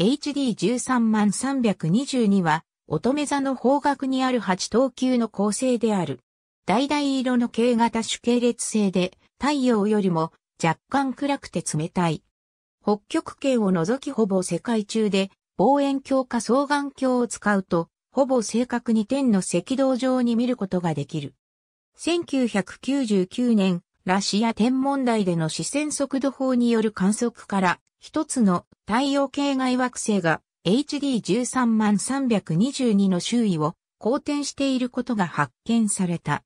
HD13 万322は、乙女座の方角にある8等級の構成である。橙色の K 型主系列性で、太陽よりも若干暗くて冷たい。北極圏を除きほぼ世界中で、望遠鏡か双眼鏡を使うと、ほぼ正確に天の赤道上に見ることができる。1999年、ラシア天文台での視線速度法による観測から、一つの太陽系外惑星が HD13 万322の周囲を公転していることが発見された。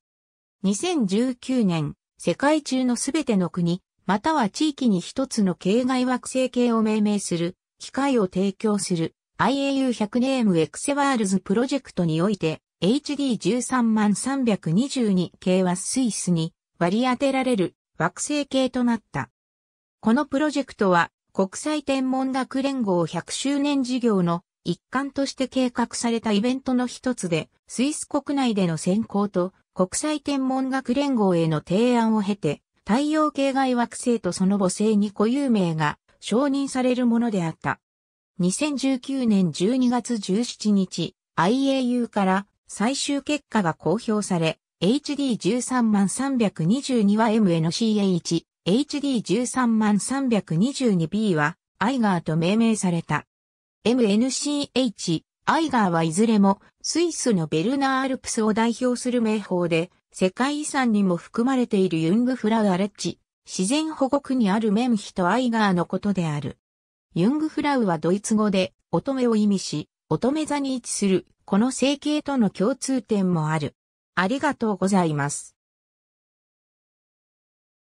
2019年、世界中のすべての国、または地域に一つの系外惑星系を命名する、機械を提供する IAU100 ネームエクセワールズプロジェクトにおいて、HD13 万322系はスイスに割り当てられる惑星系となった。このプロジェクトは国際天文学連合100周年事業の一環として計画されたイベントの一つで、スイス国内での選考と国際天文学連合への提案を経て、太陽系外惑星とその母星に固有名が承認されるものであった。2019年12月17日、IAU から最終結果が公表され、HD13322 は MNCA1、HD13322B は、アイガーと命名された。MNCH、アイガーはいずれも、スイスのベルナーアルプスを代表する名宝で、世界遺産にも含まれているユングフラウアレッジ、自然保護区にあるメムヒとアイガーのことである。ユングフラウはドイツ語で、乙女を意味し、乙女座に位置する、この整形との共通点もある。ありがとうございます。